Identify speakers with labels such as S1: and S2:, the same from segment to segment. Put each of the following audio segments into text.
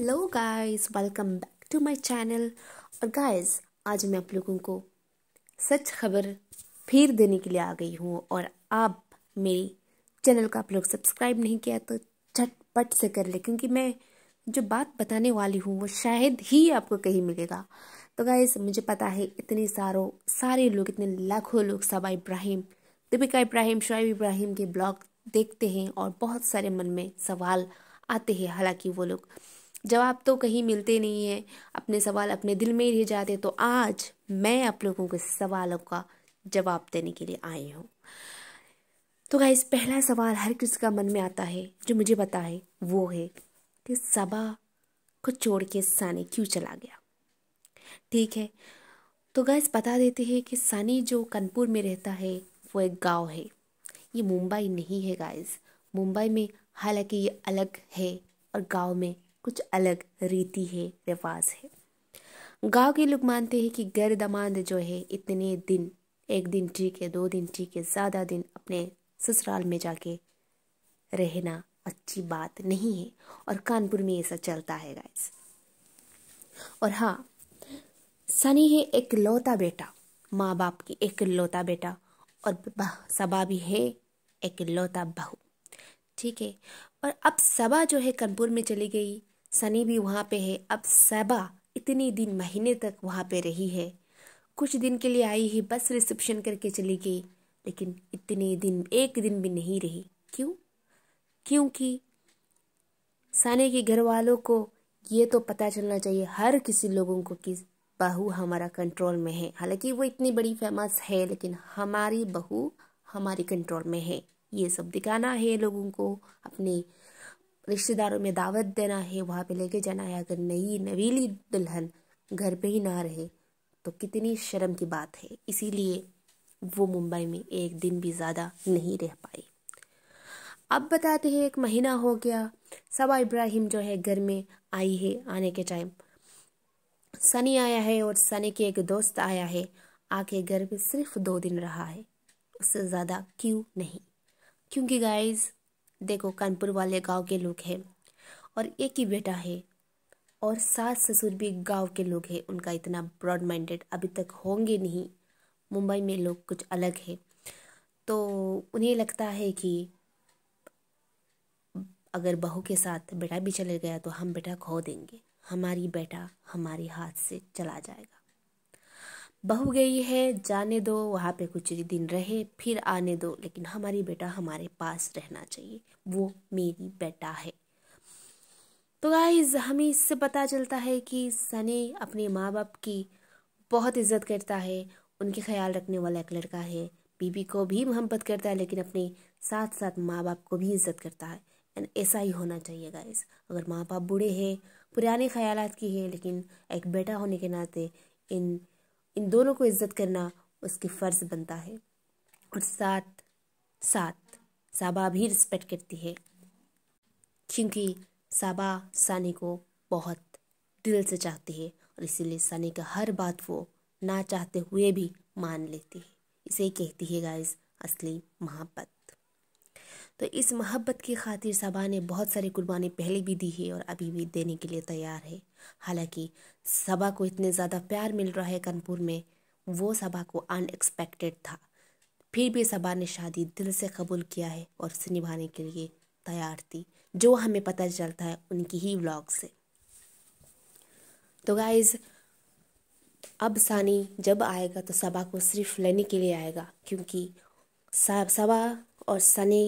S1: hello guys welcome back to my channel और guys आज मैं आप लोगों को सच खबर फिर देने के लिए आ गई हूँ और आप मेरी चैनल को आप लोग सब्सक्राइब नहीं किया तो झटपट से कर ले क्योंकि मैं जो बात बताने वाली हूँ वो शायद ही आपको कहीं मिलेगा तो गाइस मुझे पता है इतने सारों सारे लोग इतने लाखों लोग सबा इब्राहिम दीपिका इब्राहिम शुब इब्राहिम के ब्लॉग देखते हैं और बहुत सारे मन में सवाल आते हैं हालांकि वो लोग जवाब तो कहीं मिलते नहीं हैं अपने सवाल अपने दिल में ही रह जाते तो आज मैं आप लोगों के सवालों का जवाब देने के लिए आई हूँ तो गाइस पहला सवाल हर किसी का मन में आता है जो मुझे पता है वो है कि सबा को छोड़ के सानी क्यों चला गया ठीक है तो गैस बता देते हैं कि सानी जो कानपुर में रहता है वो एक गांव है ये मुंबई नहीं है गैस मुंबई में हालांकि ये अलग है और गांव में कुछ अलग रीति है रिवाज है गांव के लोग मानते हैं कि गर दमाद जो है इतने दिन एक दिन ठीक है दो दिन ठीक है ज़्यादा दिन अपने ससुराल में जाके रहना अच्छी बात नहीं है और कानपुर में ऐसा चलता है गाइस और हाँ सनी है एक लौता बेटा माँ बाप की एक लौता बेटा और सबा भी है एक लौता बहू ठीक है और अब सबा जो है कानपुर में चली गई सनी भी वहाँ पे है अब सैबा इतने दिन महीने तक वहाँ पे रही है कुछ दिन के लिए आई ही बस रिसेप्शन करके चली गई लेकिन इतने दिन एक दिन भी नहीं रही क्यों क्योंकि सने के घर वालों को ये तो पता चलना चाहिए हर किसी लोगों को कि बहू हमारा कंट्रोल में है हालांकि वो इतनी बड़ी फेमस है लेकिन हमारी बहू हमारी कंट्रोल में है ये सब दिखाना है लोगों को अपने रिश्तेदारों में दावत देना है वहाँ पे लेके जाना है अगर नई नवीली दुल्हन घर पे ही ना रहे तो कितनी शर्म की बात है इसीलिए वो मुंबई में एक दिन भी ज़्यादा नहीं रह पाई अब बताते हैं एक महीना हो गया सबा इब्राहिम जो है घर में आई है आने के टाइम सनी आया है और सनी के एक दोस्त आया है आके घर में सिर्फ दो दिन रहा है उससे ज़्यादा क्यों नहीं क्योंकि गाइज देखो कानपुर वाले गांव के लोग हैं और एक ही बेटा है और सास ससुर भी गांव के लोग हैं उनका इतना ब्रॉड माइंडेड अभी तक होंगे नहीं मुंबई में लोग कुछ अलग है तो उन्हें लगता है कि अगर बहू के साथ बेटा भी चले गया तो हम बेटा खो देंगे हमारी बेटा हमारे हाथ से चला जाएगा बहू गई है जाने दो वहाँ पे कुछ दिन रहे फिर आने दो लेकिन हमारी बेटा हमारे पास रहना चाहिए वो मेरी बेटा है तो गाइज हमें इससे पता चलता है कि सनी अपने माँ बाप की बहुत इज्जत करता है उनके ख्याल रखने वाला एक लड़का है बीबी को भी मोहब्बत करता है लेकिन अपने साथ साथ माँ बाप को भी इज्जत करता है एंड ऐसा ही होना चाहिए गाइज अगर माँ बाप बूढ़े हैं पुराने ख्याल की हैं लेकिन एक बेटा होने के नाते इन इन दोनों को इज्जत करना उसकी फ़र्ज़ बनता है और साथ साथ साबा भी रिस्पेक्ट करती है क्योंकि साबा सानी को बहुत दिल से चाहती है और इसीलिए सानी का हर बात वो ना चाहते हुए भी मान लेती है इसे कहती है गाइस असली महापत तो इस मोहब्बत की खातिर सबा ने बहुत सारी कुर्बानी पहले भी दी है और अभी भी देने के लिए तैयार है हालांकि सबा को इतने ज़्यादा प्यार मिल रहा है कानपुर में वो सबा को अनएक्सपेक्टेड था फिर भी सबा ने शादी दिल से कबूल किया है और उसे निभाने के लिए तैयार थी जो हमें पता चलता है उनकी ही व्लॉग से तो गाइज़ अब सानी जब आएगा तो सबा को सिर्फ लेने के लिए आएगा क्योंकि सबा और सनी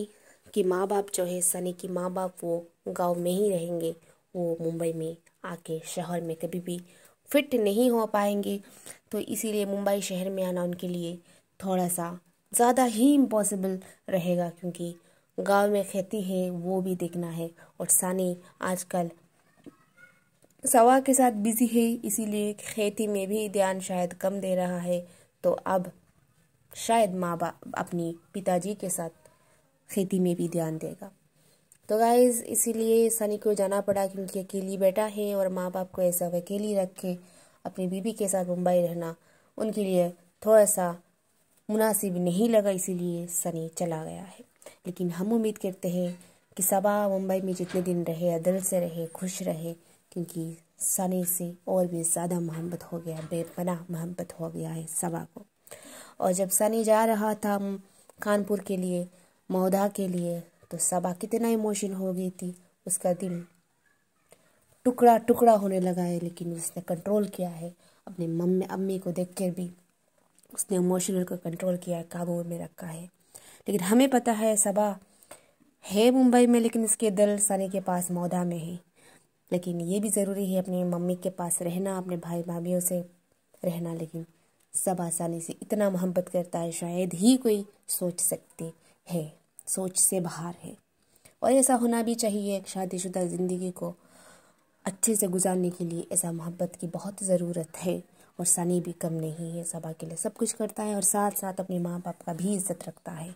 S1: कि माँ बाप जो है सनी की माँ बाप वो गांव में ही रहेंगे वो मुंबई में आके शहर में कभी भी फिट नहीं हो पाएंगे तो इसीलिए मुंबई शहर में आना उनके लिए थोड़ा सा ज़्यादा ही इम्पॉसिबल रहेगा क्योंकि गांव में खेती है वो भी देखना है और सानी आजकल सवा के साथ बिजी है इसीलिए खेती में भी ध्यान शायद कम दे रहा है तो अब शायद माँ बाप अपनी पिताजी के साथ खेती में भी ध्यान देगा तो गाइज़ इसीलिए सनी को जाना पड़ा क्योंकि अकेली बेटा है और माँ बाप को ऐसा अकेली रखें अपनी बीबी के साथ मुंबई रहना उनके लिए थोड़ा सा मुनासिब नहीं लगा इसीलिए सनी चला गया है लेकिन हम उम्मीद करते हैं कि सबा मुंबई में जितने दिन रहे दिल से रहे खुश रहे क्योंकि सनी से और भी ज़्यादा मोहब्बत हो गया बेपना मोहब्बत हो गया है सबा को और जब सनी जा रहा था कानपुर के लिए महोदा के लिए तो सबा कितना इमोशन हो गई थी उसका दिल टुकड़ा टुकड़ा होने लगा है लेकिन उसने कंट्रोल किया है अपनी मम्मी अम्मी को देख कर भी उसने इमोशनल को कंट्रोल किया है काबू में रखा है लेकिन हमें पता है सबा है मुंबई में लेकिन उसके दिल सने के पास मौदा में है लेकिन ये भी ज़रूरी है अपनी मम्मी के पास रहना अपने भाई भाभीियों से रहना लेकिन सब आसानी से इतना मोहब्बत करता है शायद ही कोई सोच सकती है सोच से बाहर है और ऐसा होना भी चाहिए एक शादीशुदा ज़िंदगी को अच्छे से गुजारने के लिए ऐसा मोहब्बत की बहुत ज़रूरत है और सनी भी कम नहीं है सबा के लिए सब कुछ करता है और साथ साथ अपने माँ बाप का भी इज्जत रखता है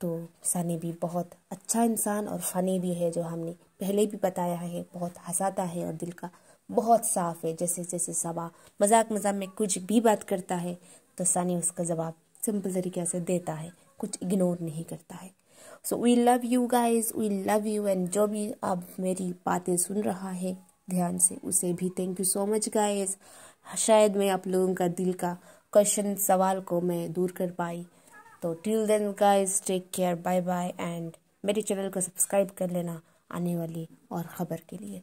S1: तो सनी भी बहुत अच्छा इंसान और फ़नी भी है जो हमने पहले भी बताया है बहुत हंसाता है और दिल का बहुत साफ़ है जैसे जैसे सबा मजाक मजाक में कुछ भी बात करता है तो सनी उसका जवाब सिंपल तरीके से देता है कुछ इग्नोर नहीं करता है so we love you guys we love you and जो भी आप मेरी बातें सुन रहा है ध्यान से उसे भी thank you so much guys शायद मैं आप लोगों का दिल का क्वेश्चन सवाल को मैं दूर कर पाई तो till then guys take care bye bye and मेरे चैनल को सब्सक्राइब कर लेना आने वाली और ख़बर के लिए